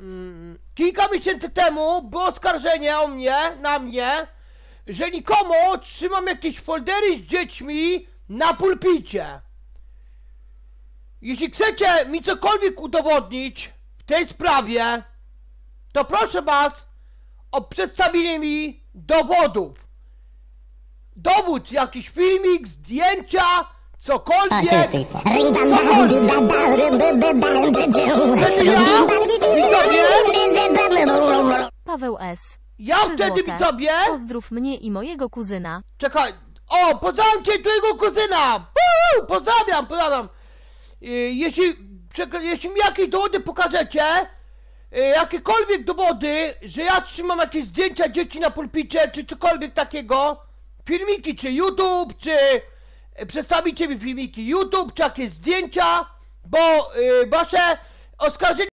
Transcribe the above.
Mm, kilka miesięcy temu było oskarżenie o mnie, na mnie, że nikomu trzymam jakieś foldery z dziećmi na pulpicie. Jeśli chcecie mi cokolwiek udowodnić w tej sprawie, to proszę was o przedstawienie mi dowodów. Dowód, jakiś filmik, zdjęcia, cokolwiek. cokolwiek. Paweł S. Ja wtedy złote. tobie? Pozdrów mnie i mojego kuzyna. Czekaj! O, pozdrawiam cię twojego kuzyna! Uuu, pozdrawiam, pozdrawiam! Y, jeśli, jeśli mi jakieś dowody pokażecie, y, jakiekolwiek dowody, że ja trzymam jakieś zdjęcia dzieci na pulpicie, czy cokolwiek takiego, filmiki, czy YouTube, czy y, przedstawicie mi filmiki YouTube, czy jakieś zdjęcia, bo yy, wasze oskarżenie